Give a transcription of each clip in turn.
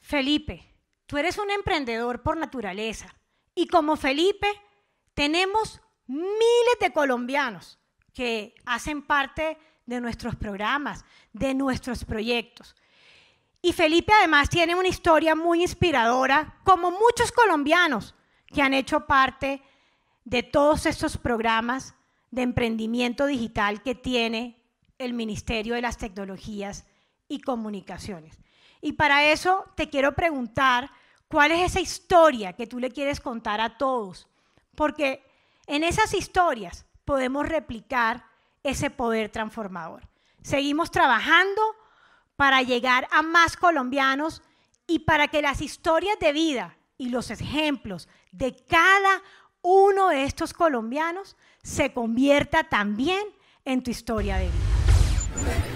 Felipe, tú eres un emprendedor por naturaleza y como Felipe tenemos miles de colombianos que hacen parte de nuestros programas, de nuestros proyectos. Y Felipe además tiene una historia muy inspiradora, como muchos colombianos que han hecho parte de todos estos programas de emprendimiento digital que tiene el Ministerio de las Tecnologías y Comunicaciones. Y para eso te quiero preguntar, ¿cuál es esa historia que tú le quieres contar a todos? Porque en esas historias podemos replicar ese poder transformador. Seguimos trabajando para llegar a más colombianos y para que las historias de vida y los ejemplos de cada uno de estos colombianos se convierta también en tu historia de vida.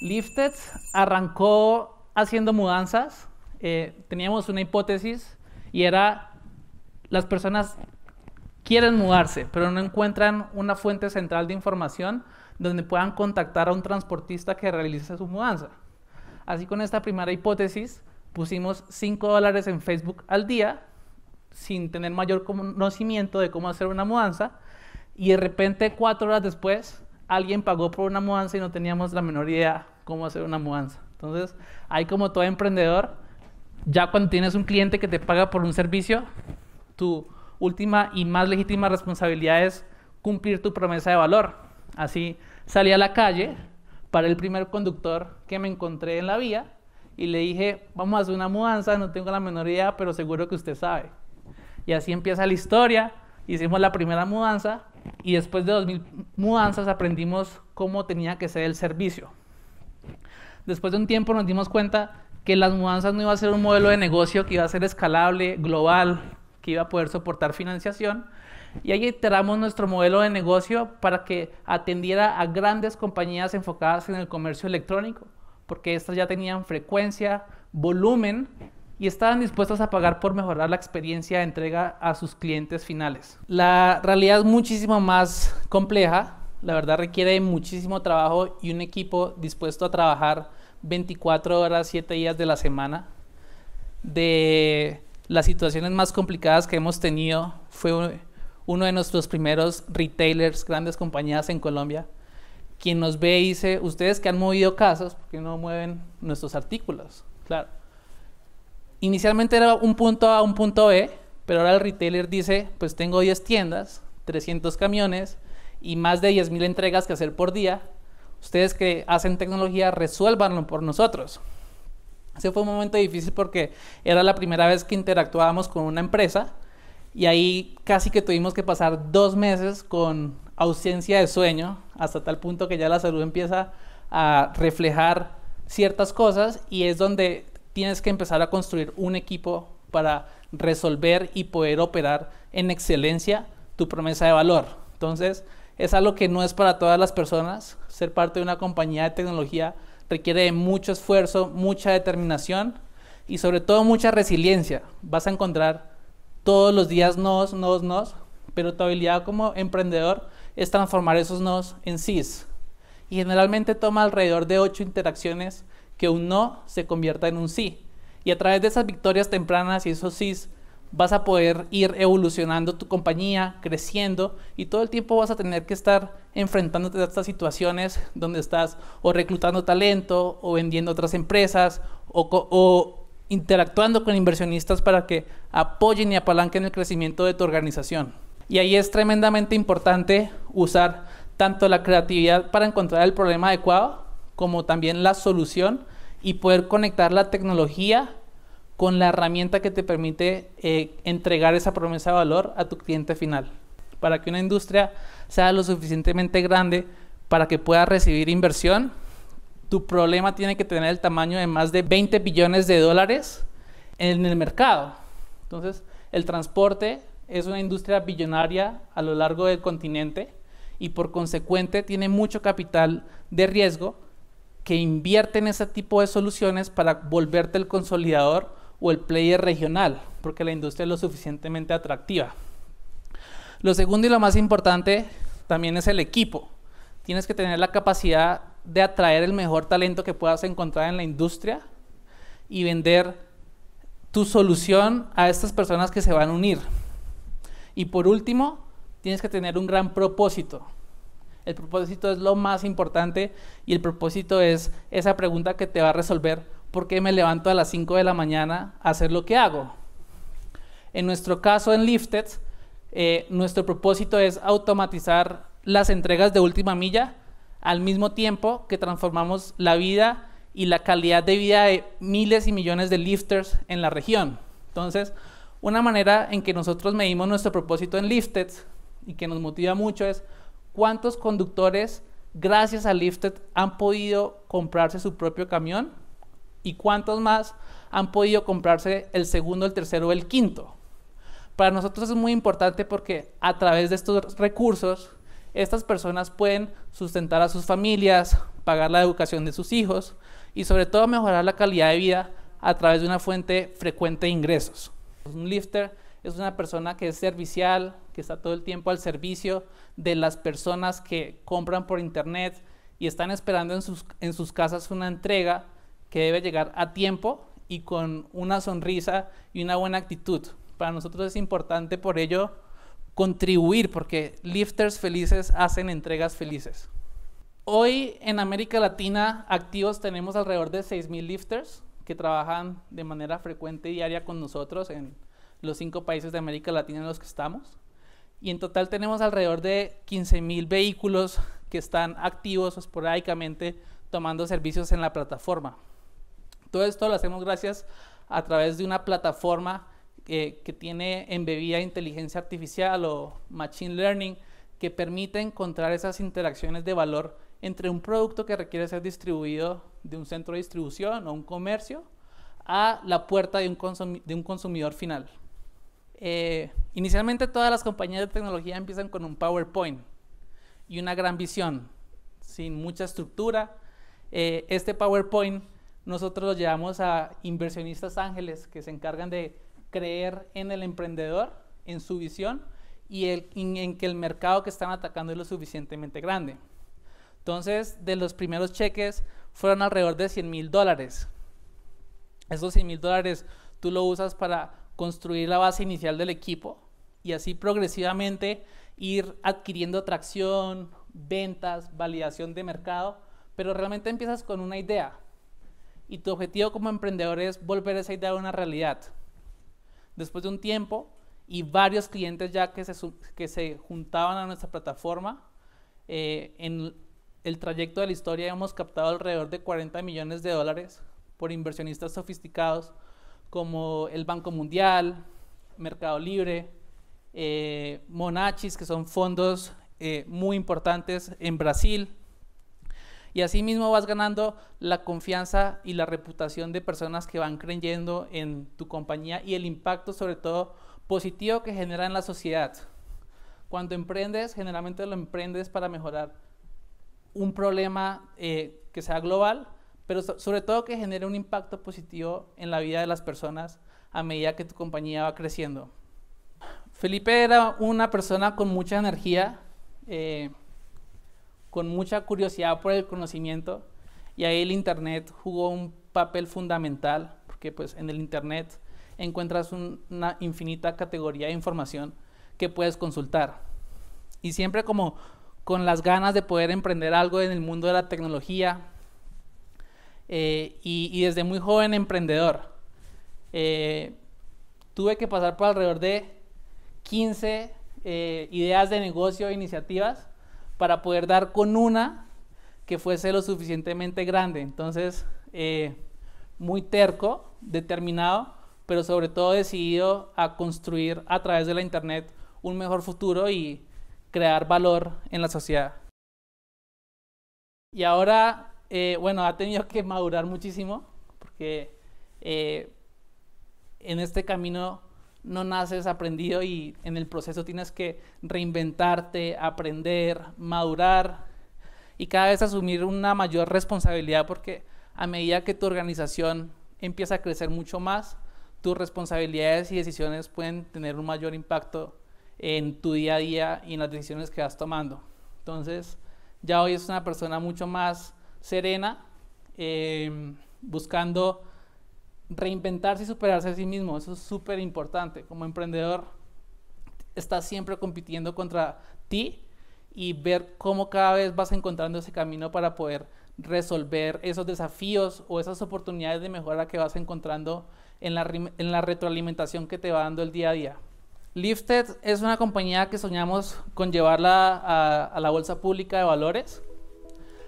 Lifted arrancó haciendo mudanzas. Eh, teníamos una hipótesis y era las personas quieren mudarse, pero no encuentran una fuente central de información donde puedan contactar a un transportista que realice su mudanza. Así con esta primera hipótesis pusimos 5 dólares en Facebook al día sin tener mayor conocimiento de cómo hacer una mudanza y de repente cuatro horas después alguien pagó por una mudanza y no teníamos la menor idea cómo hacer una mudanza. Entonces, ahí como todo emprendedor, ya cuando tienes un cliente que te paga por un servicio, tu última y más legítima responsabilidad es cumplir tu promesa de valor. Así salí a la calle para el primer conductor que me encontré en la vía y le dije, vamos a hacer una mudanza, no tengo la menor idea, pero seguro que usted sabe. Y así empieza la historia, hicimos la primera mudanza y después de 2.000 mudanzas aprendimos cómo tenía que ser el servicio. Después de un tiempo nos dimos cuenta que las mudanzas no iba a ser un modelo de negocio que iba a ser escalable, global, que iba a poder soportar financiación. Y ahí iteramos nuestro modelo de negocio para que atendiera a grandes compañías enfocadas en el comercio electrónico, porque estas ya tenían frecuencia, volumen y estaban dispuestos a pagar por mejorar la experiencia de entrega a sus clientes finales. La realidad es muchísimo más compleja, la verdad requiere muchísimo trabajo y un equipo dispuesto a trabajar 24 horas, 7 días de la semana. De las situaciones más complicadas que hemos tenido fue uno de nuestros primeros retailers, grandes compañías en Colombia, quien nos ve y dice, ustedes que han movido casos, ¿por qué no mueven nuestros artículos? Claro inicialmente era un punto A, un punto B, pero ahora el retailer dice, pues tengo 10 tiendas, 300 camiones y más de 10.000 entregas que hacer por día. Ustedes que hacen tecnología, resuélvanlo por nosotros. Ese fue un momento difícil porque era la primera vez que interactuábamos con una empresa y ahí casi que tuvimos que pasar dos meses con ausencia de sueño, hasta tal punto que ya la salud empieza a reflejar ciertas cosas y es donde tienes que empezar a construir un equipo para resolver y poder operar en excelencia tu promesa de valor. Entonces, es algo que no es para todas las personas. Ser parte de una compañía de tecnología requiere mucho esfuerzo, mucha determinación y sobre todo mucha resiliencia. Vas a encontrar todos los días nos, nos, nos, pero tu habilidad como emprendedor es transformar esos nos en sís. Y generalmente toma alrededor de ocho interacciones que un no se convierta en un sí. Y a través de esas victorias tempranas y esos sís, vas a poder ir evolucionando tu compañía, creciendo y todo el tiempo vas a tener que estar enfrentándote a estas situaciones donde estás o reclutando talento o vendiendo otras empresas o, o interactuando con inversionistas para que apoyen y apalanquen el crecimiento de tu organización. Y ahí es tremendamente importante usar tanto la creatividad para encontrar el problema adecuado como también la solución y poder conectar la tecnología con la herramienta que te permite eh, entregar esa promesa de valor a tu cliente final. Para que una industria sea lo suficientemente grande para que pueda recibir inversión, tu problema tiene que tener el tamaño de más de 20 billones de dólares en el mercado. Entonces, el transporte es una industria billonaria a lo largo del continente y por consecuente tiene mucho capital de riesgo que invierte en ese tipo de soluciones para volverte el consolidador o el player regional, porque la industria es lo suficientemente atractiva. Lo segundo y lo más importante también es el equipo. Tienes que tener la capacidad de atraer el mejor talento que puedas encontrar en la industria y vender tu solución a estas personas que se van a unir. Y por último, tienes que tener un gran propósito. El propósito es lo más importante y el propósito es esa pregunta que te va a resolver por qué me levanto a las 5 de la mañana a hacer lo que hago. En nuestro caso en Lifted, eh, nuestro propósito es automatizar las entregas de última milla al mismo tiempo que transformamos la vida y la calidad de vida de miles y millones de lifters en la región. Entonces, una manera en que nosotros medimos nuestro propósito en Lifted y que nos motiva mucho es ¿Cuántos conductores, gracias a Lifted, han podido comprarse su propio camión? ¿Y cuántos más han podido comprarse el segundo, el tercero o el quinto? Para nosotros es muy importante porque a través de estos recursos, estas personas pueden sustentar a sus familias, pagar la educación de sus hijos y sobre todo mejorar la calidad de vida a través de una fuente frecuente de ingresos. Un lifter es una persona que es servicial, que está todo el tiempo al servicio de las personas que compran por internet y están esperando en sus, en sus casas una entrega que debe llegar a tiempo y con una sonrisa y una buena actitud. Para nosotros es importante por ello contribuir porque lifters felices hacen entregas felices. Hoy en América Latina activos tenemos alrededor de 6.000 lifters que trabajan de manera frecuente y diaria con nosotros en los cinco países de América Latina en los que estamos y en total tenemos alrededor de 15.000 vehículos que están activos esporádicamente tomando servicios en la plataforma. Todo esto lo hacemos gracias a través de una plataforma eh, que tiene embebida inteligencia artificial o machine learning que permite encontrar esas interacciones de valor entre un producto que requiere ser distribuido de un centro de distribución o un comercio a la puerta de un consumidor final. Eh, inicialmente todas las compañías de tecnología empiezan con un PowerPoint y una gran visión, sin mucha estructura. Eh, este PowerPoint nosotros lo llevamos a inversionistas ángeles que se encargan de creer en el emprendedor, en su visión y en, en que el mercado que están atacando es lo suficientemente grande. Entonces, de los primeros cheques fueron alrededor de 100 mil dólares. Esos 100 mil dólares tú lo usas para construir la base inicial del equipo y así progresivamente ir adquiriendo tracción, ventas, validación de mercado, pero realmente empiezas con una idea y tu objetivo como emprendedor es volver esa idea a una realidad. Después de un tiempo y varios clientes ya que se, que se juntaban a nuestra plataforma, eh, en el trayecto de la historia hemos captado alrededor de 40 millones de dólares por inversionistas sofisticados como el Banco Mundial, Mercado Libre, eh, Monachis, que son fondos eh, muy importantes en Brasil. Y asimismo vas ganando la confianza y la reputación de personas que van creyendo en tu compañía y el impacto sobre todo positivo que genera en la sociedad. Cuando emprendes, generalmente lo emprendes para mejorar un problema eh, que sea global pero sobre todo que genere un impacto positivo en la vida de las personas a medida que tu compañía va creciendo. Felipe era una persona con mucha energía, eh, con mucha curiosidad por el conocimiento y ahí el Internet jugó un papel fundamental porque pues en el Internet encuentras una infinita categoría de información que puedes consultar. Y siempre como con las ganas de poder emprender algo en el mundo de la tecnología, eh, y, desde muy joven emprendedor. Eh, tuve que pasar por alrededor de 15 eh, ideas de negocio e iniciativas para poder dar con una que fuese lo suficientemente grande. Entonces, muy terco, determinado, pero sobre todo decidido a construir a través de la Internet un mejor futuro y crear valor en la sociedad. Y ahora eh, bueno, ha tenido que madurar muchísimo, porque eh, en este camino no naces aprendido y en el proceso tienes que reinventarte, aprender, madurar y cada vez asumir una mayor responsabilidad porque a medida que tu organización empieza a crecer mucho más, tus responsabilidades y decisiones pueden tener un mayor impacto en tu día a día y en las decisiones que vas tomando. Entonces, ya hoy es una persona mucho más serena, eh, buscando reinventarse y superarse a sí mismo. Eso es súper importante. Como emprendedor, estás siempre compitiendo contra ti y ver cómo cada vez vas encontrando ese camino para poder resolver esos desafíos o esas oportunidades de mejora que vas encontrando en la, retroalimentación que te va dando el día a día. Lifted es una compañía que soñamos con llevarla a la bolsa pública de valores.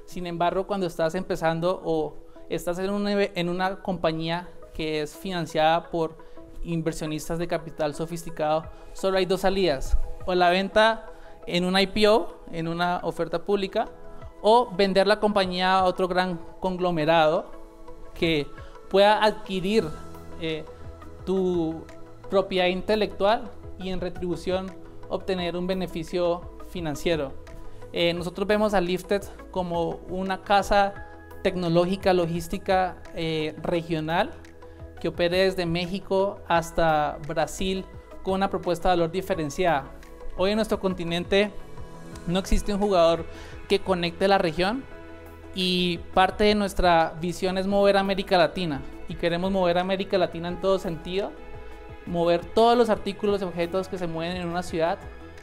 Sin embargo, cuando estás empezando o estás en una, en una compañía que es financiada por inversionistas de capital sofisticado, solo hay dos salidas. O la venta en un IPO, en una oferta pública, o vender la compañía a otro gran conglomerado que pueda adquirir eh, tu propiedad intelectual y en retribución obtener un beneficio financiero. Eh, nosotros vemos a Lifted como una casa tecnológica logística eh, regional que opere desde México hasta Brasil con una propuesta de valor diferenciada. Hoy en nuestro continente no existe un jugador que conecte la región y parte de nuestra visión es mover América Latina y queremos mover América Latina en todo sentido, mover todos los artículos y objetos que se mueven en una ciudad,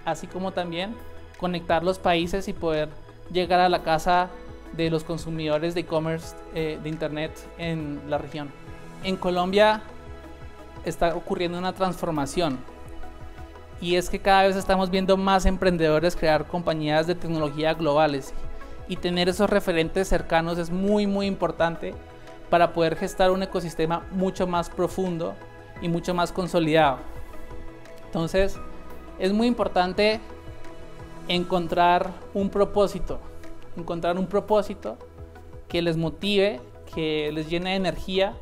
así como también conectar los países y poder llegar a la casa de los consumidores de e-commerce eh, de Internet en la región. En Colombia está ocurriendo una transformación y es que cada vez estamos viendo más emprendedores crear compañías de tecnología globales y tener esos referentes cercanos es muy muy importante para poder gestar un ecosistema mucho más profundo y mucho más consolidado. Entonces, es muy importante encontrar un propósito, encontrar un propósito que les motive, que les llene de energía,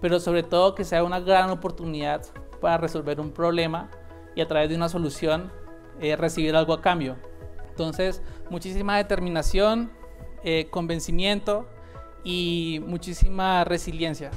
pero sobre todo que sea una gran oportunidad para resolver un problema y a través de una solución eh, recibir algo a cambio. Entonces, muchísima determinación, eh, convencimiento y muchísima resiliencia.